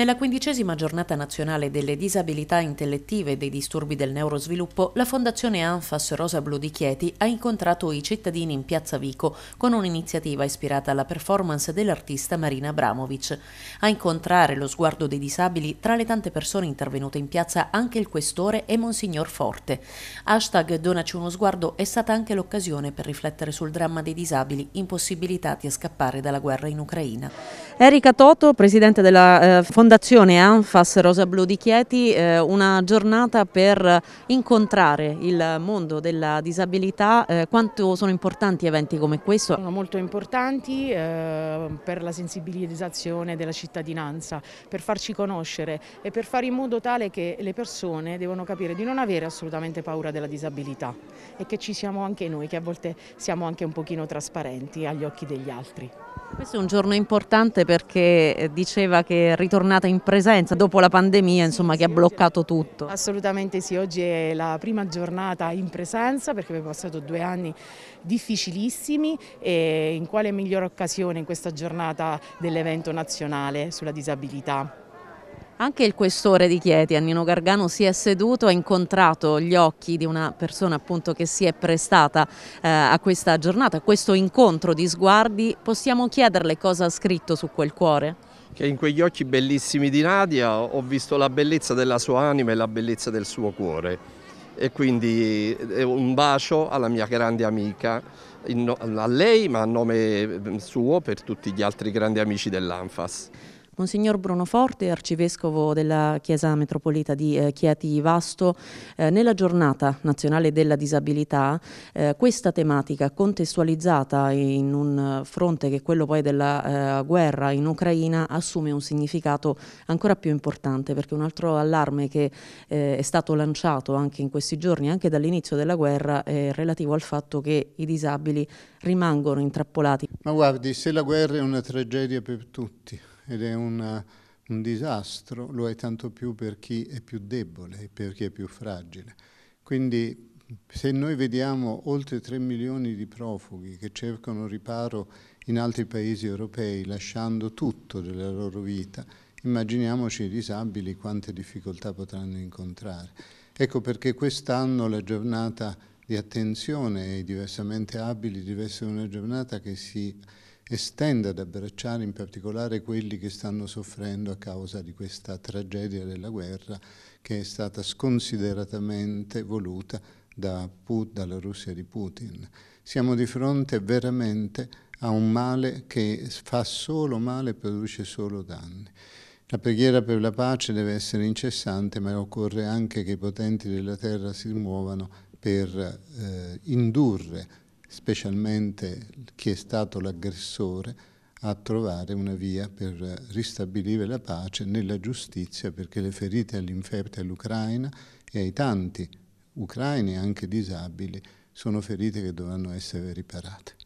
Nella quindicesima giornata nazionale delle disabilità intellettive e dei disturbi del neurosviluppo, la Fondazione Anfas Rosa Blu di Chieti ha incontrato i cittadini in Piazza Vico con un'iniziativa ispirata alla performance dell'artista Marina Abramovic. A incontrare lo sguardo dei disabili, tra le tante persone intervenute in piazza anche il questore e Monsignor Forte. Hashtag Donaci uno sguardo è stata anche l'occasione per riflettere sul dramma dei disabili impossibilitati a scappare dalla guerra in Ucraina. Erika Toto, presidente della eh, Fondazione Fondazione Anfas Rosa Blu di Chieti, eh, una giornata per incontrare il mondo della disabilità, eh, quanto sono importanti eventi come questo? Sono molto importanti eh, per la sensibilizzazione della cittadinanza, per farci conoscere e per fare in modo tale che le persone devono capire di non avere assolutamente paura della disabilità e che ci siamo anche noi, che a volte siamo anche un pochino trasparenti agli occhi degli altri. Questo è un giorno importante perché eh, diceva che ritornare tornata in presenza dopo la pandemia insomma, che ha bloccato tutto. Assolutamente sì, oggi è la prima giornata in presenza perché abbiamo passato due anni difficilissimi e in quale migliore occasione in questa giornata dell'evento nazionale sulla disabilità. Anche il questore di Chieti, Annino Gargano, si è seduto, ha incontrato gli occhi di una persona appunto che si è prestata eh, a questa giornata, a questo incontro di sguardi. Possiamo chiederle cosa ha scritto su quel cuore? che in quegli occhi bellissimi di Nadia ho visto la bellezza della sua anima e la bellezza del suo cuore. E quindi eh, un bacio alla mia grande amica, a lei ma a nome mm, suo per tutti gli altri grandi amici dell'Anfas. Monsignor Bruno Forte, arcivescovo della Chiesa Metropolita di eh, Chieti Vasto, eh, nella giornata nazionale della disabilità eh, questa tematica contestualizzata in un fronte che è quello poi della eh, guerra in Ucraina assume un significato ancora più importante perché un altro allarme che eh, è stato lanciato anche in questi giorni, anche dall'inizio della guerra, è relativo al fatto che i disabili rimangono intrappolati. Ma guardi, se la guerra è una tragedia per tutti, ed è una, un disastro, lo è tanto più per chi è più debole, per chi è più fragile. Quindi se noi vediamo oltre 3 milioni di profughi che cercano riparo in altri paesi europei, lasciando tutto della loro vita, immaginiamoci i disabili quante difficoltà potranno incontrare. Ecco perché quest'anno la giornata di attenzione ai diversamente abili deve essere una giornata che si estende ad abbracciare in particolare quelli che stanno soffrendo a causa di questa tragedia della guerra che è stata sconsideratamente voluta da Put, dalla Russia di Putin. Siamo di fronte veramente a un male che fa solo male e produce solo danni. La preghiera per la pace deve essere incessante, ma occorre anche che i potenti della terra si muovano per eh, indurre specialmente chi è stato l'aggressore, a trovare una via per ristabilire la pace nella giustizia, perché le ferite all'inferte all'Ucraina e ai tanti ucraini, anche disabili, sono ferite che dovranno essere riparate.